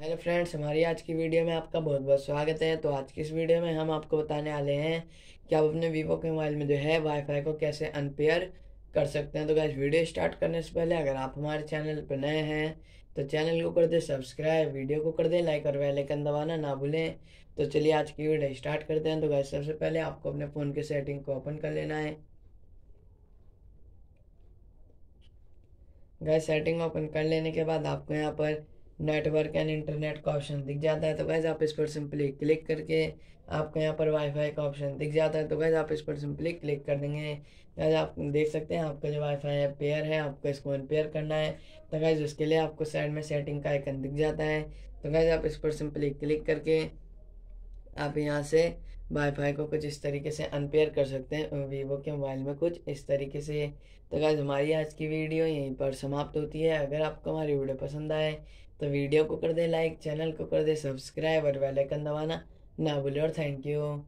hello friends हमारी आज की वीडियो में आपका बहुत बहुत स्वागत है तो आज की इस वीडियो में हम आपको बताने वाले हैं कि आप अपने वीवो के मोबाइल में जो है वाईफाई को कैसे अनपेयर कर सकते हैं तो क्या वीडियो स्टार्ट करने से पहले अगर आप हमारे चैनल पर नए हैं तो चैनल को कर दें सब्सक्राइब वीडियो को कर दें लाइक और वेलाइकन दबाना ना भूलें तो चलिए आज की वीडियो स्टार्ट करते हैं तो क्या सबसे पहले आपको अपने फ़ोन की सेटिंग को ओपन कर लेना है गैस सेटिंग ओपन कर लेने के बाद आपको यहाँ पर नेटवर्क एंड इंटरनेट का ऑप्शन दिख जाता है तो गैज़ आप इस पर सिंपली क्लिक करके आपको यहाँ पर वाईफाई का ऑप्शन दिख जाता है तो गैज़ आप इस पर सिंपली क्लिक कर देंगे गैज़ आप देख सकते हैं आपका जो वाईफाई है पेयर है आपको इसको अनपेयर करना है तो गैज़ उसके लिए आपको साइड में सेटिंग का आइकन दिख जाता है तो गैज़ आप इस पर सिंपली क्लिक करके आप यहाँ से वाईफाई को कुछ इस तरीके से अनपेयर कर सकते हैं वीवो के मोबाइल में कुछ इस तरीके से तो गाइज हमारी आज की वीडियो यहीं पर समाप्त होती है अगर आपको हमारी वीडियो पसंद आए तो वीडियो को कर दे लाइक चैनल को कर दे सब्सक्राइब और बेल आइकन दबाना ना भूलें और थैंक यू